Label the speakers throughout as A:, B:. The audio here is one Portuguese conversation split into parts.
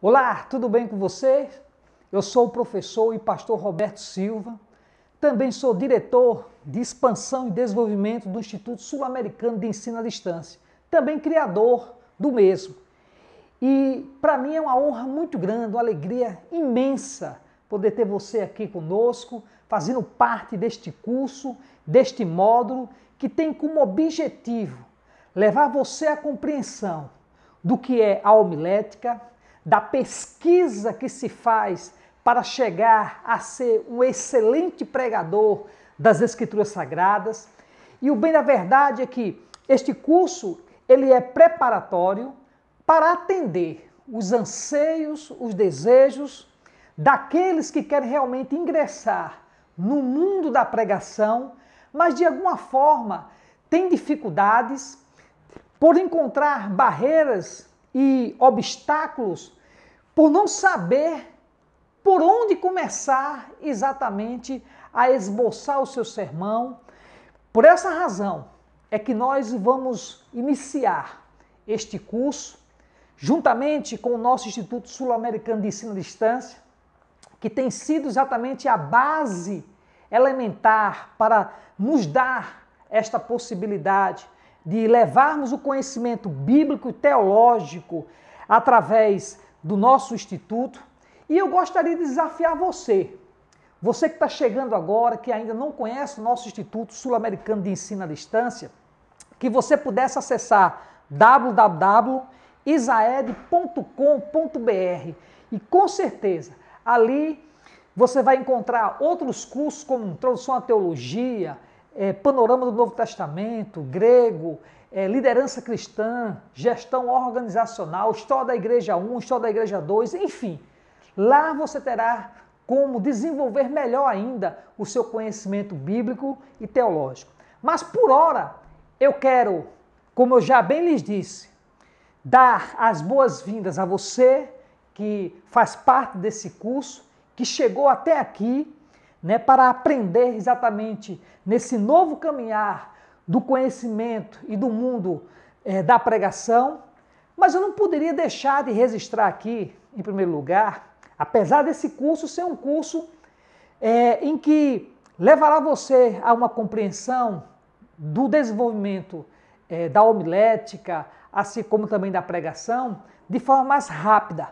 A: Olá, tudo bem com vocês? Eu sou o professor e pastor Roberto Silva. Também sou diretor de expansão e desenvolvimento do Instituto Sul-Americano de Ensino à Distância, também criador do mesmo. E para mim é uma honra muito grande, uma alegria imensa poder ter você aqui conosco, fazendo parte deste curso, deste módulo que tem como objetivo levar você à compreensão do que é a homilética, da pesquisa que se faz para chegar a ser um excelente pregador das Escrituras Sagradas. E o bem da verdade é que este curso ele é preparatório para atender os anseios, os desejos daqueles que querem realmente ingressar no mundo da pregação, mas de alguma forma têm dificuldades por encontrar barreiras e obstáculos por não saber por onde começar exatamente a esboçar o seu sermão. Por essa razão é que nós vamos iniciar este curso juntamente com o nosso Instituto Sul-Americano de Ensino à Distância, que tem sido exatamente a base elementar para nos dar esta possibilidade de levarmos o conhecimento bíblico e teológico através do nosso instituto e eu gostaria de desafiar você. Você que está chegando agora, que ainda não conhece o nosso Instituto Sul-Americano de Ensino à Distância, que você pudesse acessar www.isaed.com.br e com certeza ali você vai encontrar outros cursos como Introdução à Teologia, eh, Panorama do Novo Testamento, Grego, é, liderança cristã, gestão organizacional, história da Igreja 1, história da Igreja 2, enfim. Lá você terá como desenvolver melhor ainda o seu conhecimento bíblico e teológico. Mas por hora, eu quero, como eu já bem lhes disse, dar as boas-vindas a você que faz parte desse curso, que chegou até aqui, né, para aprender exatamente nesse novo caminhar do conhecimento e do mundo é, da pregação, mas eu não poderia deixar de registrar aqui, em primeiro lugar, apesar desse curso ser um curso é, em que levará você a uma compreensão do desenvolvimento é, da homilética, assim como também da pregação, de forma mais rápida.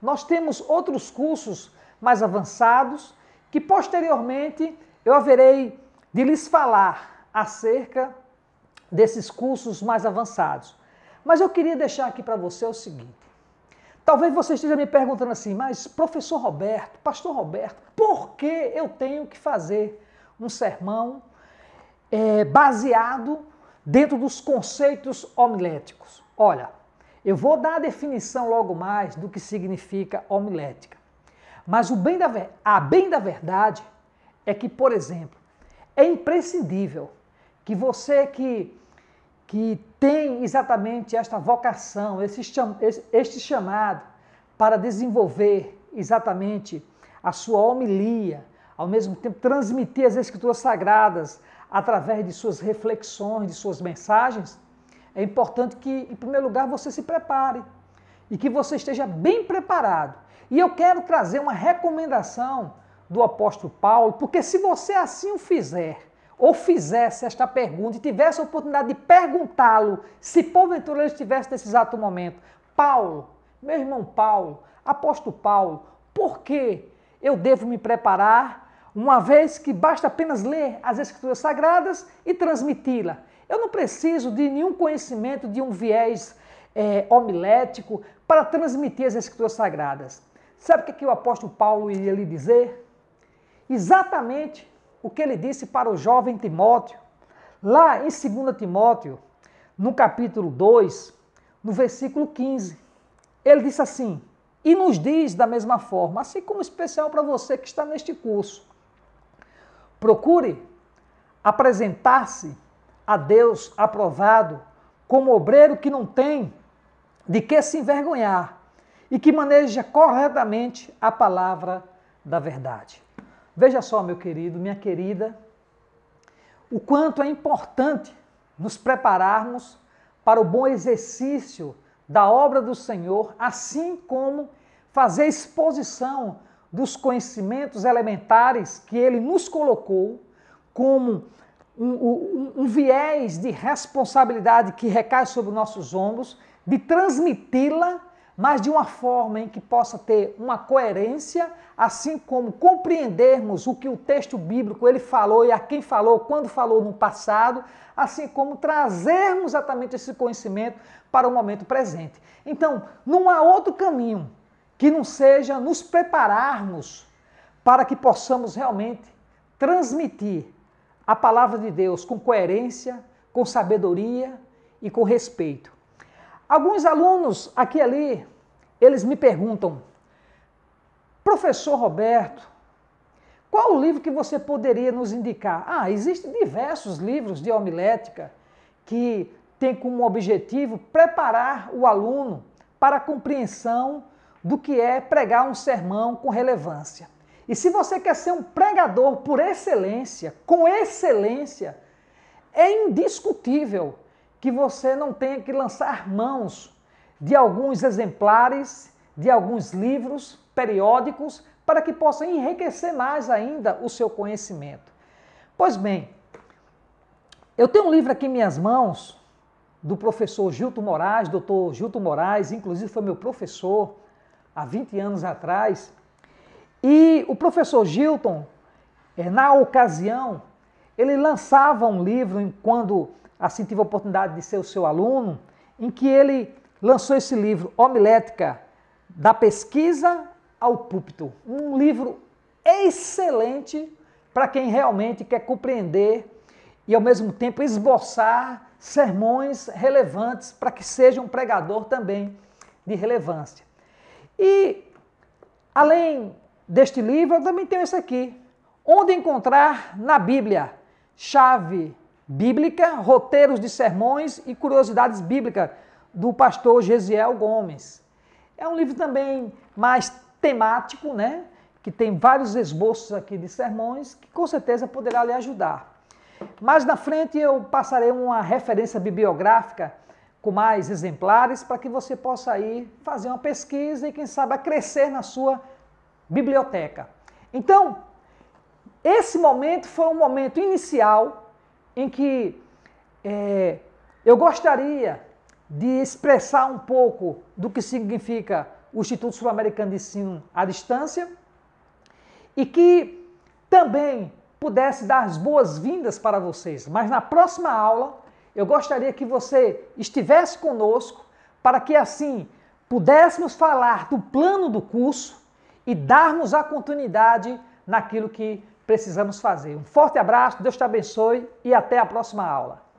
A: Nós temos outros cursos mais avançados que posteriormente eu haverei de lhes falar acerca desses cursos mais avançados. Mas eu queria deixar aqui para você o seguinte. Talvez você esteja me perguntando assim, mas professor Roberto, pastor Roberto, por que eu tenho que fazer um sermão é, baseado dentro dos conceitos homiléticos? Olha, eu vou dar a definição logo mais do que significa homilética. Mas o bem da, a bem da verdade é que, por exemplo, é imprescindível que você que que tem exatamente esta vocação, este chamado para desenvolver exatamente a sua homilia, ao mesmo tempo transmitir as escrituras sagradas através de suas reflexões, de suas mensagens, é importante que, em primeiro lugar, você se prepare e que você esteja bem preparado. E eu quero trazer uma recomendação do apóstolo Paulo, porque se você assim o fizer, ou fizesse esta pergunta e tivesse a oportunidade de perguntá-lo, se porventura ele estivesse nesse exato momento, Paulo, meu irmão Paulo, apóstolo Paulo, por que eu devo me preparar, uma vez que basta apenas ler as Escrituras Sagradas e transmiti-la? Eu não preciso de nenhum conhecimento, de um viés é, homilético para transmitir as Escrituras Sagradas. Sabe o que, é que o apóstolo Paulo iria lhe dizer? Exatamente o que ele disse para o jovem Timóteo. Lá em 2 Timóteo, no capítulo 2, no versículo 15, ele disse assim: E nos diz da mesma forma, assim como especial para você que está neste curso, procure apresentar-se a Deus aprovado como obreiro que não tem de que se envergonhar e que maneja corretamente a palavra da verdade. Veja só, meu querido, minha querida, o quanto é importante nos prepararmos para o bom exercício da obra do Senhor, assim como fazer exposição dos conhecimentos elementares que ele nos colocou como um, um, um, viés de responsabilidade que recai sobre nossos ombros, de transmiti-la mas de uma forma em que possa ter uma coerência, assim como compreendermos o que o texto bíblico ele falou e a quem falou, quando falou no passado, assim como trazermos exatamente esse conhecimento para o momento presente. Então, não há outro caminho que não seja nos prepararmos para que possamos realmente transmitir a palavra de Deus com coerência, com sabedoria e com respeito. Alguns alunos aqui e ali, eles me perguntam, professor Roberto, qual o livro que você poderia nos indicar? Ah, existem diversos livros de homilética que tem como objetivo preparar o aluno para a compreensão do que é pregar um sermão com relevância. E se você quer ser um pregador por excelência, com excelência, é indiscutível que você não tenha que lançar mãos de alguns exemplares, de alguns livros, periódicos, para que possa enriquecer mais ainda o seu conhecimento. Pois bem, eu tenho um livro aqui em minhas mãos do professor Gilto Moraes, doutor Gilto Moraes, inclusive foi meu professor há 20 anos atrás. E o professor Gilton, é, na ocasião, ele lançava um livro quando assim tive a oportunidade de ser o seu aluno, em que ele lançou esse livro, Homilética, da pesquisa ao púlpito. Um livro excelente para quem realmente quer compreender e ao mesmo tempo esboçar sermões relevantes para que seja um pregador também de relevância. E além deste livro, eu também tenho esse aqui, Onde encontrar na Bíblia chave bíblica, roteiros de sermões e curiosidades bíblicas do pastor Gesiel Gomes. É um livro também mais temático, né? Que tem vários esboços aqui de sermões que com certeza poderá lhe ajudar. Mais na frente eu passarei uma referência bibliográfica com mais exemplares para que você possa aí fazer uma pesquisa e quem sabe crescer na sua biblioteca. Então, esse momento foi um momento inicial em que é, eu gostaria de expressar um pouco do que significa o Instituto Sul-Americano de Ensino à Distância e que também pudesse dar as boas-vindas para vocês. Mas na próxima aula eu gostaria que você estivesse conosco para que assim pudéssemos falar do plano do curso e darmos a continuidade naquilo que precisamos fazer. Um forte abraço, Deus te abençoe e até a próxima aula.